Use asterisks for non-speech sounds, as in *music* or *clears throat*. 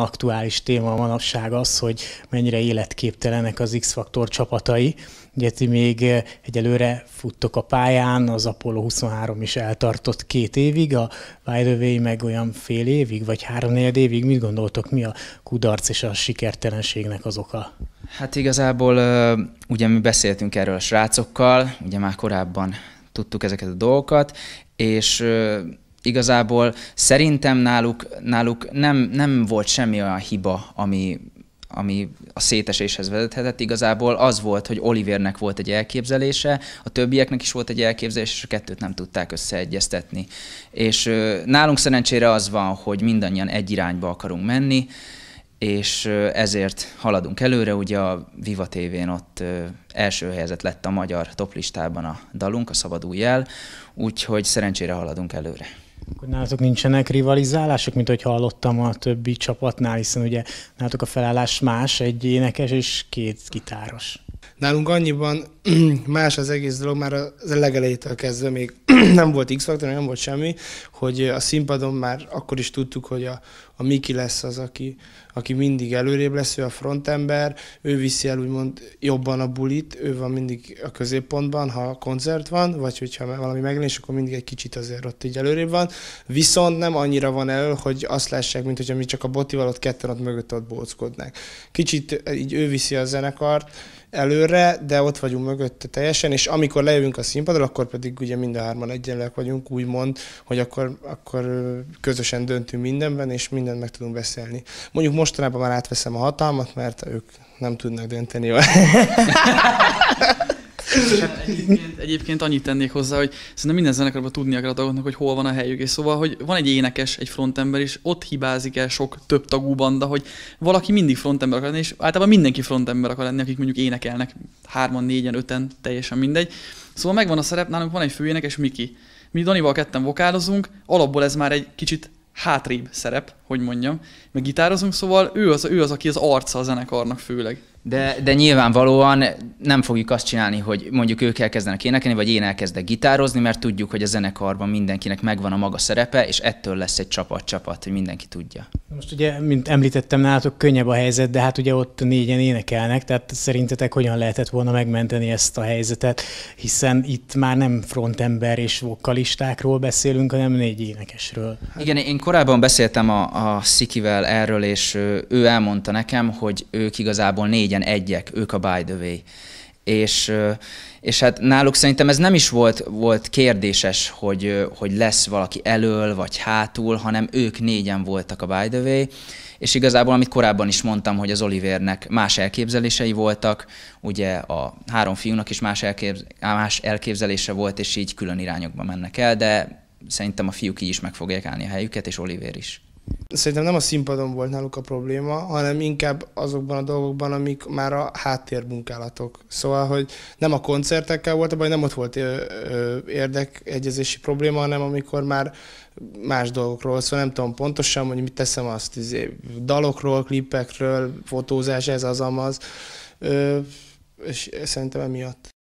aktuális téma manapság az, hogy mennyire életképtelenek az X-faktor csapatai. Ugye ti még eh, egyelőre futtok a pályán, az Apollo 23 is eltartott két évig, a By the way meg olyan fél évig, vagy három évig. Mit gondoltok, mi a kudarc és a sikertelenségnek az oka? Hát igazából ugye mi beszéltünk erről a srácokkal, ugye már korábban tudtuk ezeket a dolgokat, és igazából szerintem náluk, náluk nem, nem volt semmi olyan hiba, ami, ami a széteséshez vezethetett, igazából az volt, hogy Olivernek volt egy elképzelése, a többieknek is volt egy elképzelése, és a kettőt nem tudták összeegyeztetni. És nálunk szerencsére az van, hogy mindannyian egy irányba akarunk menni, és ezért haladunk előre, ugye a Viva tévén ott első helyzet lett a magyar toplistában a dalunk, a Szabadújjel, úgyhogy szerencsére haladunk előre. Akkor nálatok nincsenek rivalizálások, mint hogy hallottam a többi csapatnál, hiszen ugye nálatok a felállás más, egy énekes és két gitáros. Nálunk annyiban *clears throat* más az egész dolog, már az legelejétől kezdve még *clears throat* nem volt x faktor nem volt semmi, hogy a színpadon már akkor is tudtuk, hogy a, a Miki lesz az, aki, aki mindig előrébb lesz, ő a frontember, ő viszi el úgymond jobban a bulit, ő van mindig a középpontban, ha koncert van, vagy hogyha valami megjelenés, akkor mindig egy kicsit azért ott így előrébb van. Viszont nem annyira van elő, hogy azt lássák, mint hogyha mi csak a botival ott ketten ott mögött ott bóckodnánk. Kicsit így ő viszi a zenekart, előre, de ott vagyunk mögötte teljesen, és amikor lejövünk a színpadra, akkor pedig ugye mind a hárman egyenlőek vagyunk, úgymond, hogy akkor, akkor közösen döntünk mindenben, és mindent meg tudunk beszélni. Mondjuk mostanában már átveszem a hatalmat, mert ők nem tudnak dönteni *laughs* Hát egyébként, egyébként annyit tennék hozzá, hogy szerintem minden zenekarban tudnia kell a tagoknak, hogy hol van a helyük. És szóval, hogy van egy énekes, egy frontember is, ott hibázik el sok több tagú banda, hogy valaki mindig frontember akar lenni, és általában mindenki frontember akar lenni, akik mondjuk énekelnek hárman, négyen, öten, teljesen mindegy. Szóval megvan a szerep, nálunk van egy főénekes Miki. Mi Danival ketten vokálozunk, alapból ez már egy kicsit hátrébb szerep, hogy mondjam, meg gitározunk, szóval ő az, ő az, aki az arca a zenekarnak főleg. De, de nyilvánvalóan nem fogjuk azt csinálni, hogy mondjuk ők elkezdenek énekelni, vagy én elkezdek gitározni, mert tudjuk, hogy a zenekarban mindenkinek megvan a maga szerepe, és ettől lesz egy csapat-csapat, hogy mindenki tudja. Most ugye, mint említettem, nálatok könnyebb a helyzet, de hát ugye ott négyen énekelnek, tehát szerintetek hogyan lehetett volna megmenteni ezt a helyzetet, hiszen itt már nem frontember és vokalistákról beszélünk, hanem négy énekesről. Hát igen, én korábban beszéltem a, a Szikivel erről, és ő elmondta nekem, hogy ők igazából négy négyen egyek, ők a by the way. És, és hát náluk szerintem ez nem is volt, volt kérdéses, hogy, hogy lesz valaki elől vagy hátul, hanem ők négyen voltak a by the way. És igazából, amit korábban is mondtam, hogy az Olivernek más elképzelései voltak, ugye a három fiúnak is más, elképz- más elképzelése volt, és így külön irányokba mennek el, de szerintem a fiúk így is meg fogják állni a helyüket, és Oliver is. Szerintem nem a színpadon volt náluk a probléma, hanem inkább azokban a dolgokban, amik már a háttérmunkálatok. Szóval, hogy nem a koncertekkel volt a baj, nem ott volt érdekegyezési probléma, hanem amikor már más dolgokról, szóval nem tudom pontosan, hogy mit teszem azt, izé, dalokról, klipekről, fotózás, ez az, amaz, ö, és szerintem emiatt.